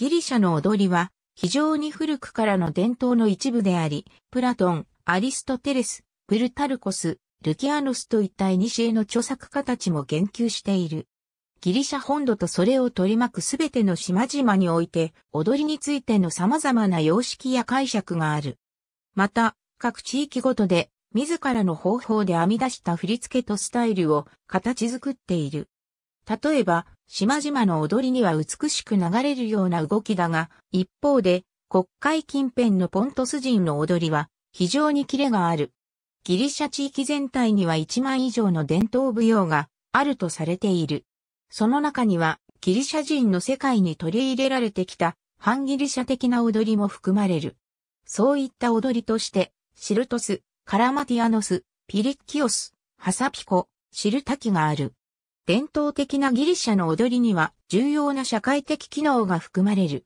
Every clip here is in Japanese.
ギリシャの踊りは非常に古くからの伝統の一部であり、プラトン、アリストテレス、プルタルコス、ルキアノスといった西への著作家たちも言及している。ギリシャ本土とそれを取り巻くすべての島々において、踊りについての様々な様式や解釈がある。また、各地域ごとで、自らの方法で編み出した振り付けとスタイルを形作っている。例えば、島々の踊りには美しく流れるような動きだが、一方で、国会近辺のポントス人の踊りは、非常にキレがある。ギリシャ地域全体には1万以上の伝統舞踊があるとされている。その中には、ギリシャ人の世界に取り入れられてきた、反ギリシャ的な踊りも含まれる。そういった踊りとして、シルトス、カラマティアノス、ピリッキオス、ハサピコ、シルタキがある。伝統的なギリシャの踊りには重要な社会的機能が含まれる。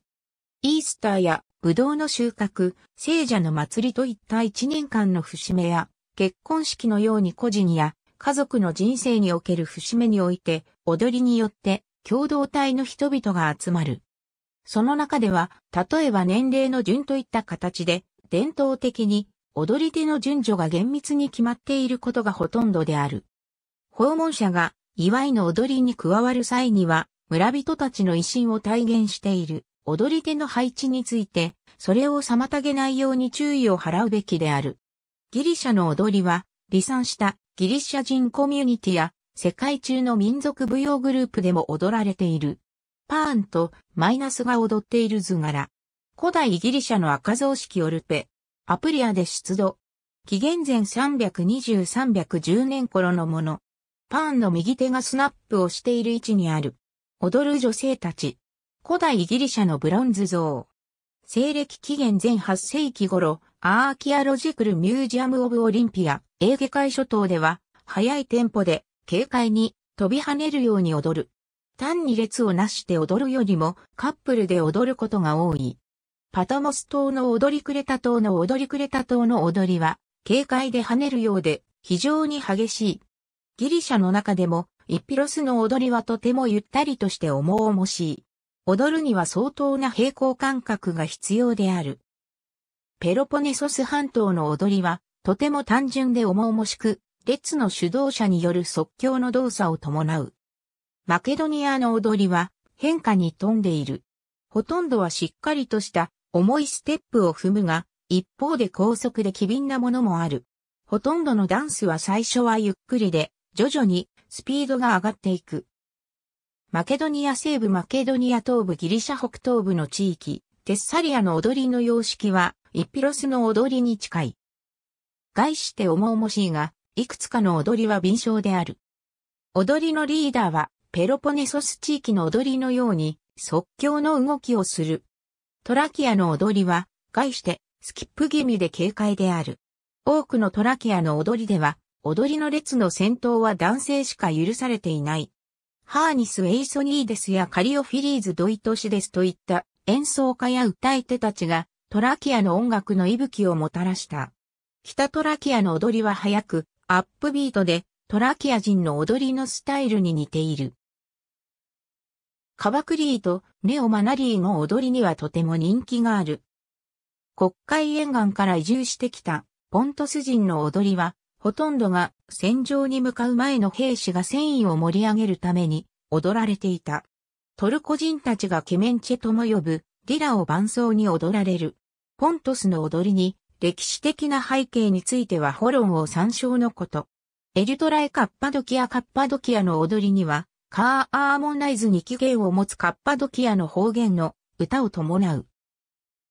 イースターやブドウの収穫、聖者の祭りといった一年間の節目や、結婚式のように個人や家族の人生における節目において、踊りによって共同体の人々が集まる。その中では、例えば年齢の順といった形で、伝統的に踊り手の順序が厳密に決まっていることがほとんどである。訪問者が祝いの踊りに加わる際には、村人たちの威信を体現している踊り手の配置について、それを妨げないように注意を払うべきである。ギリシャの踊りは、離散したギリシャ人コミュニティや世界中の民族舞踊グループでも踊られている。パーンとマイナスが踊っている図柄。古代ギリシャの赤像式オルペ。アプリアで出土。紀元前320-310年頃のもの。パーンの右手がスナップをしている位置にある。踊る女性たち。古代ギリシャのブロンズ像。西暦紀元前8世紀頃、アーキアロジクルミュージアム・オブ・オリンピア、エーゲ海諸島では、速いテンポで、軽快に、飛び跳ねるように踊る。単に列をなして踊るよりも、カップルで踊ることが多い。パタモス島の踊りくれた島の踊りくれた島の踊りは、軽快で跳ねるようで、非常に激しい。ギリシャの中でも、イピロスの踊りはとてもゆったりとして重々しい。踊るには相当な平行感覚が必要である。ペロポネソス半島の踊りは、とても単純で重々しく、列の主導者による即興の動作を伴う。マケドニアの踊りは、変化に富んでいる。ほとんどはしっかりとした重いステップを踏むが、一方で高速で機敏なものもある。ほとんどのダンスは最初はゆっくりで、徐々にスピードが上がっていく。マケドニア西部マケドニア東部ギリシャ北東部の地域、テッサリアの踊りの様式は、イピロスの踊りに近い。概して重々しいが、いくつかの踊りは敏捷である。踊りのリーダーは、ペロポネソス地域の踊りのように、即興の動きをする。トラキアの踊りは、概して、スキップ気味で軽快である。多くのトラキアの踊りでは、踊りの列の先頭は男性しか許されていない。ハーニス・エイソニーデスやカリオ・フィリーズ・ドイトシデスといった演奏家や歌い手たちがトラキアの音楽の息吹をもたらした。北トラキアの踊りは早く、アップビートでトラキア人の踊りのスタイルに似ている。カバクリーとネオ・マナリーの踊りにはとても人気がある。国会沿岸から移住してきたポントス人の踊りはほとんどが戦場に向かう前の兵士が戦意を盛り上げるために踊られていた。トルコ人たちがケメンチェとも呼ぶディラを伴奏に踊られる。ポントスの踊りに歴史的な背景についてはホロンを参照のこと。エルトラエカッパドキアカッパドキアの踊りにはカーアーモンイズに起源を持つカッパドキアの方言の歌を伴う。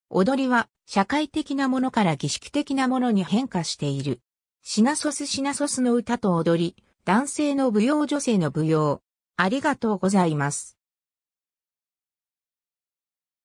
踊りは社会的なものから儀式的なものに変化している。シナソスシナソスの歌と踊り、男性の舞踊女性の舞踊。ありがとうございます。